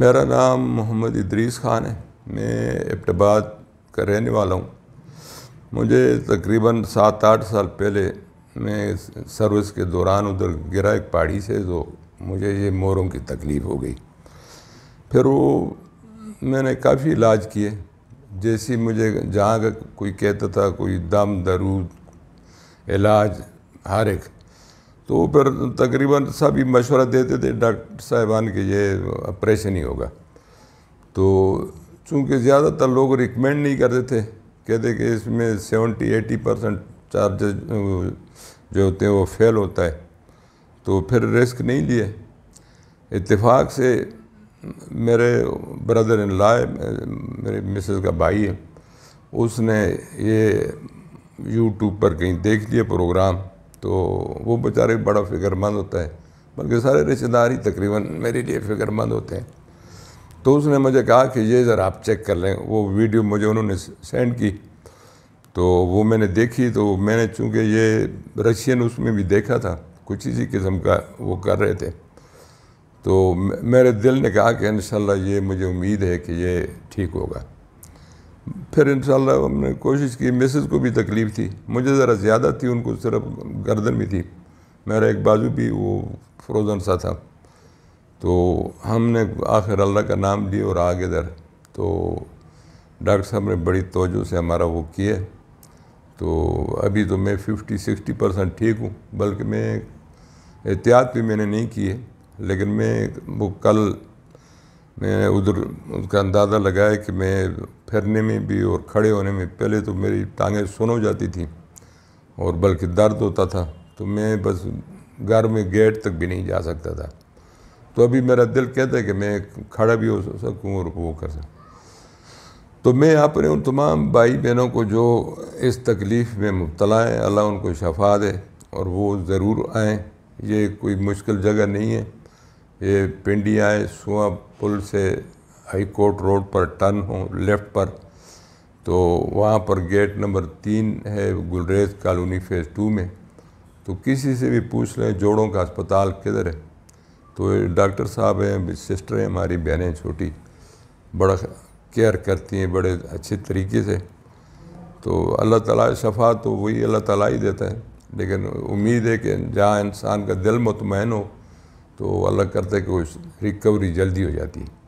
मेरा नाम मोहम्मद इदरीस ख़ान है मैं इब्टबाद का रहने वाला हूँ मुझे तकरीबन सात आठ साल पहले मैं सर्विस के दौरान उधर गिरा एक पहाड़ी से तो मुझे ये मोरों की तकलीफ़ हो गई फिर वो मैंने काफ़ी इलाज किए जैसी मुझे जहाँ कोई कहता था कोई दम दरूद इलाज हर एक तो फिर तकरीबन सभी मशवरा देते थे डॉक्टर साहिबान के ये ऑपरेशन ही होगा तो चूँकि ज़्यादातर लोग रिकमेंड नहीं करते थे कहते कि इसमें सेवेंटी एटी परसेंट चार्ज जो होते हैं वो फेल होता है तो फिर रिस्क नहीं लिए इत्तेफाक से मेरे ब्रदर इन लॉ मेरे मिसेस का भाई है उसने ये यूट्यूब पर कहीं देख लिया प्रोग्राम तो वो बेचारे बड़ा फ़िक्रमंद होता है बल्कि सारे रिश्तेदार ही तकरीबन मेरे लिए फ़िक्रमंद होते हैं तो उसने मुझे कहा कि ये ज़रा आप चेक कर लें वो वीडियो मुझे उन्होंने सेंड की तो वो मैंने देखी तो मैंने चूंकि ये रशियन उसमें भी देखा था कुछ इसी किस्म का वो कर रहे थे तो मेरे दिल ने कहा कि इन ये मुझे उम्मीद है कि ये ठीक होगा फिर इन हमने कोशिश की मिसेज़ को भी तकलीफ़ थी मुझे ज़रा ज़्यादा थी उनको सिर्फ गर्दन में थी मेरा एक बाजू भी वो फ्रोज़न सा था तो हमने आखिर अल्लाह का नाम लिया और आगे इधर तो डॉक्टर साहब ने बड़ी तोजो से हमारा वो किया तो अभी तो मैं 50-60 परसेंट ठीक हूँ बल्कि मैं एहतियात भी मैंने नहीं किए लेकिन मैं वो कल मैं उधर उसका अंदाज़ा लगाया कि मैं फिरने में भी और खड़े होने में पहले तो मेरी टांगें सुन हो जाती थी और बल्कि दर्द होता था तो मैं बस घर में गेट तक भी नहीं जा सकता था तो अभी मेरा दिल कहता है कि मैं खड़ा भी हो सकूँ और वो कर सकूँ तो मैं अपने उन तमाम भाई बहनों को जो इस तकलीफ़ में मुबतला है अल्लाह उनको शफा दे और वो ज़रूर आएँ ये कोई मुश्किल जगह नहीं है ये पिंडियाँ सुआ पुल से हाई कोर्ट रोड पर टर्न हो लेफ़्ट पर तो वहाँ पर गेट नंबर तीन है गुलरेज कॉलोनी फेज़ टू में तो किसी से भी पूछ लें जोड़ों का अस्पताल किधर है तो डॉक्टर साहब हैं सिस्टर हैं हमारी बहनें छोटी बड़ा केयर करती हैं बड़े अच्छे तरीके से तो अल्लाह ताला शफा तो वही अल्लाह ताला ही देता है लेकिन उम्मीद है कि जहाँ इंसान का दिल मुतमैन हो तो अल्लाह करता है कि वो रिकवरी जल्दी हो जाती है